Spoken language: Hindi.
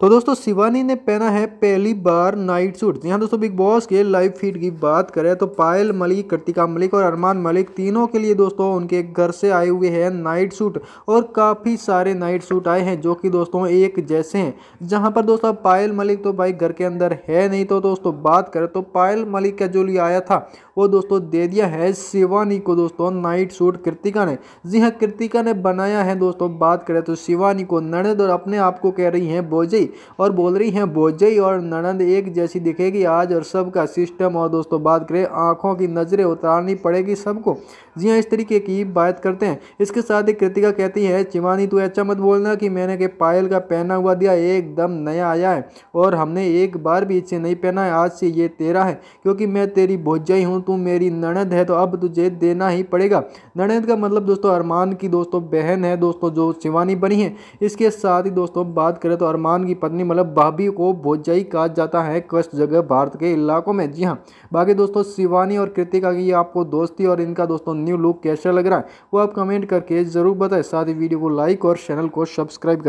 तो दोस्तों शिवानी ने पहना है पहली बार नाइट सूट तो यहाँ दोस्तों बिग बॉस के लाइव फीड की बात करें तो पायल मलिक कृतिका मलिक और अरमान मलिक तीनों के लिए दोस्तों उनके घर से आए हुए हैं नाइट सूट और काफ़ी सारे नाइट सूट आए हैं जो कि दोस्तों एक जैसे हैं जहाँ पर दोस्तों पायल मलिक तो भाई घर के अंदर है नहीं तो दोस्तों बात करें तो पायल मलिक का जो लिया आया था वो दोस्तों दे दिया है शिवानी को दोस्तों नाइट सूट कृतिका ने जी हाँ कृतिका ने बनाया है दोस्तों बात करें तो शिवानी को नड़द और अपने आप को कह रही हैं बोझई और बोल रही हैं बोझई और नणंद एक जैसी दिखेगी आज और सबका सिस्टम और दोस्तों बात करें आँखों की नज़रें उतारनी पड़ेगी सबको जी हाँ इस तरीके की बात करते हैं इसके साथ ही कृतिका कहती है चिमानी तू अच्छा मत बोलना कि मैंने के पायल का पहना हुआ दिया एकदम नया आया है और हमने एक बार भी इसे नहीं पहना है आज से ये तेरा है क्योंकि मैं तेरी भोजाई हूँ तू मेरी ननद है तो अब तुझे देना ही पड़ेगा ननद का मतलब दोस्तों अरमान की दोस्तों बहन है दोस्तों जो शिवानी बनी है इसके साथ ही दोस्तों बात करें तो अरमान की पत्नी मतलब भाभी को भोजाई कहा जाता है कष्ट जगह भारत के इलाकों में जी हाँ बाकी दोस्तों शिवानी और कृतिका की आपको दोस्ती और इनका दोस्तों न्यू लुक कैसा लग रहा है वो आप कमेंट करके ज़रूर बताएं साथ ही वीडियो को लाइक और चैनल को सब्सक्राइब